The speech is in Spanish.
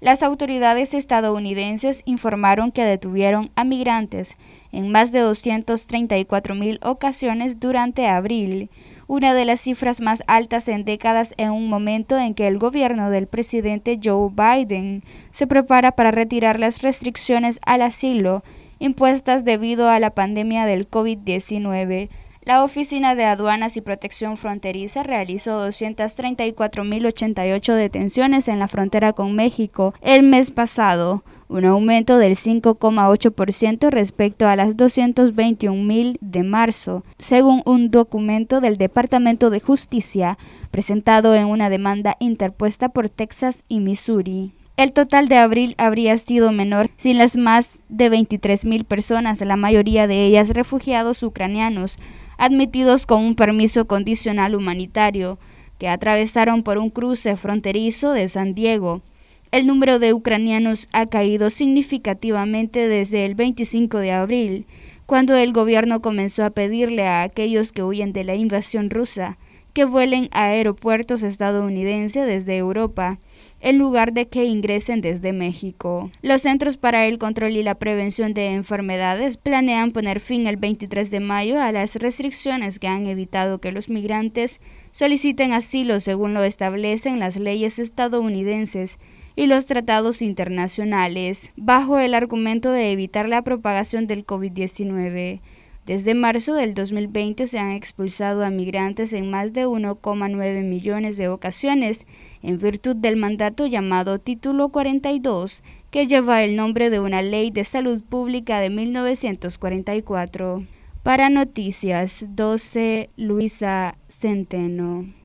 Las autoridades estadounidenses informaron que detuvieron a migrantes en más de 234 mil ocasiones durante abril, una de las cifras más altas en décadas en un momento en que el gobierno del presidente Joe Biden se prepara para retirar las restricciones al asilo impuestas debido a la pandemia del COVID-19. La Oficina de Aduanas y Protección Fronteriza realizó 234.088 detenciones en la frontera con México el mes pasado, un aumento del 5,8% respecto a las 221.000 de marzo, según un documento del Departamento de Justicia presentado en una demanda interpuesta por Texas y Missouri. El total de abril habría sido menor sin las más de 23.000 personas, la mayoría de ellas refugiados ucranianos, admitidos con un permiso condicional humanitario, que atravesaron por un cruce fronterizo de San Diego. El número de ucranianos ha caído significativamente desde el 25 de abril, cuando el gobierno comenzó a pedirle a aquellos que huyen de la invasión rusa que vuelen a aeropuertos estadounidenses desde Europa en lugar de que ingresen desde México. Los Centros para el Control y la Prevención de Enfermedades planean poner fin el 23 de mayo a las restricciones que han evitado que los migrantes soliciten asilo según lo establecen las leyes estadounidenses y los tratados internacionales, bajo el argumento de evitar la propagación del COVID-19. Desde marzo del 2020 se han expulsado a migrantes en más de 1,9 millones de ocasiones en virtud del mandato llamado Título 42, que lleva el nombre de una ley de salud pública de 1944. Para Noticias 12, Luisa Centeno.